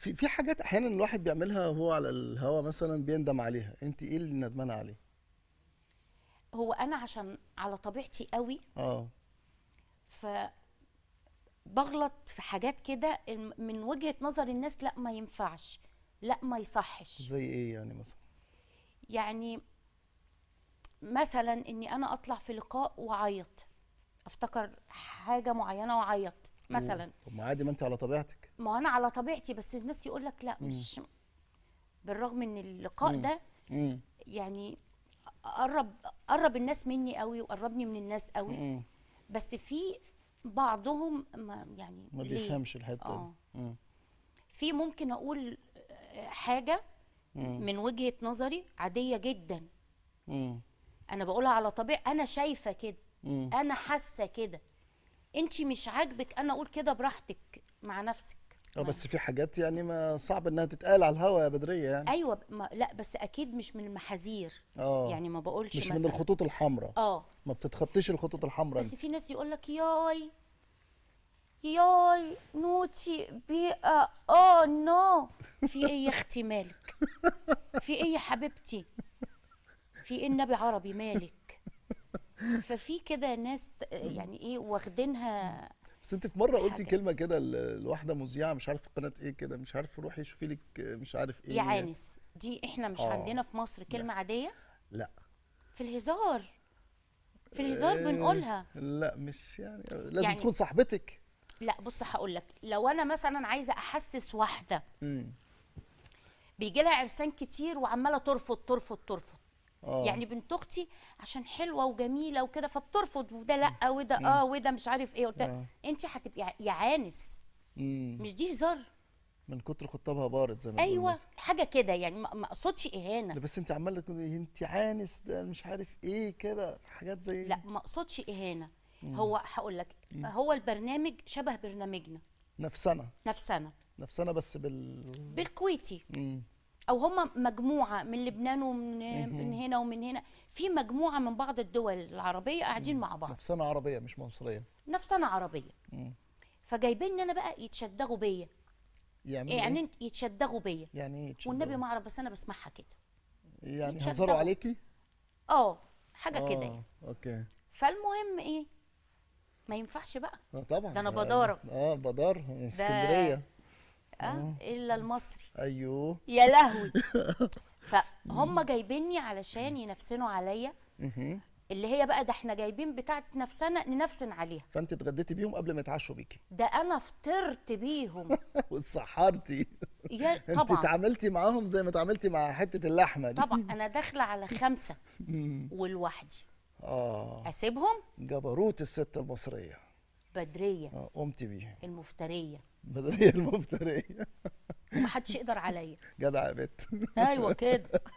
في في حاجات احيانا الواحد بيعملها وهو على الهوا مثلا بيندم عليها انت ايه اللي ندمانه عليه هو انا عشان على طبيعتي قوي اه ف بغلط في حاجات كده من وجهه نظر الناس لا ما ينفعش لا ما يصحش زي ايه يعني مثلا يعني مثلا اني انا اطلع في لقاء واعيط افتكر حاجه معينه واعيط مثلا طب ما عادي ما انت على طبيعتك ما انا على طبيعتي بس الناس يقول لك لا مش مم. بالرغم ان اللقاء مم. ده مم. يعني قرب قرب الناس مني قوي وقربني من الناس قوي مم. بس في بعضهم ما يعني ما بيفهمش الحته آه. دي في ممكن اقول حاجه مم. من وجهه نظري عاديه جدا مم. انا بقولها على طبيعي انا شايفه كده انا حاسه كده انت مش عاجبك انا اقول كده براحتك مع نفسك اه بس في حاجات يعني ما صعب انها تتقال على الهوا يا بدريه يعني ايوه ما لا بس اكيد مش من المحاذير اه يعني ما بقولش مش مثلا من الخطوط الحمراء اه ما بتتخطيش الخطوط الحمراء بس في ناس يقول لك ياي ياي نوتي بيئه اه نو في ايه يا اختي مالك في ايه يا حبيبتي في ايه النبي عربي مالك ففي كده ناس يعني ايه واخدينها بس انت في مره قلتي كلمه كده لواحده مذيعه مش عارف قناه ايه كده مش عارف روحي شوفي لك مش عارف ايه يا عانس دي احنا مش آه. عندنا في مصر كلمه لا. عاديه لا في الهزار في الهزار إيه بنقولها لا مش يعني لازم يعني تكون صاحبتك لا بص هقول لك لو انا مثلا عايزه احسس واحده بيجي لها عرسان كتير وعماله ترفض ترفض ترفض أوه. يعني بنت اختي عشان حلوه وجميله وكده فبترفض وده لا وده اه وده مش عارف ايه وده آه. انت هتبقي يا عانس مش دي هزار من كتر خطابها بارد زي ما ايوه حاجه كده يعني ما اقصدش اهانه لا بس انت عماله تقولي انت عانس ده مش عارف ايه كده حاجات زي لا ما اقصدش اهانه مم. هو هقول لك هو البرنامج شبه برنامجنا نفسنا نفسنا نفسنا بس بال بالكويتي مم. او هم مجموعه من لبنان ومن من هنا ومن هنا في مجموعه من بعض الدول العربيه قاعدين مع بعض نفسنا عربيه مش مصريه نفسنا عربيه فجايبين انا بقى يتشدغوا بيا يعني يعني إيه؟ انت يتشدغوا بيا يعني إيه يتشدغوا. والنبي ما اعرف بس انا بسمعها كده يعني يهزروا عليكي اه حاجه كده آه، يعني اوكي فالمهم ايه ما ينفعش بقى آه طبعا ده انا بدارك اه بدار اسكندريه أوه. الا المصري ايوه يا لهوي فهم جايبيني علشان ينفسنوا عليا اللي هي بقى ده احنا جايبين بتاعه نفسنا ننفسن عليها فانت اتغديتي بيهم قبل ما يتعشوا بيكي ده انا فطرت بيهم واتسحرتي يا طبعا انت اتعاملتي معاهم زي ما اتعاملتي مع حته اللحمه دي طبعا انا داخله على خمسه ولوحدي اه اسيبهم جبروت الست المصريه بدريه اه قمت بيها المفتريه بدريه المفتريه ومحدش يقدر عليا جدع يا بت ايوه كده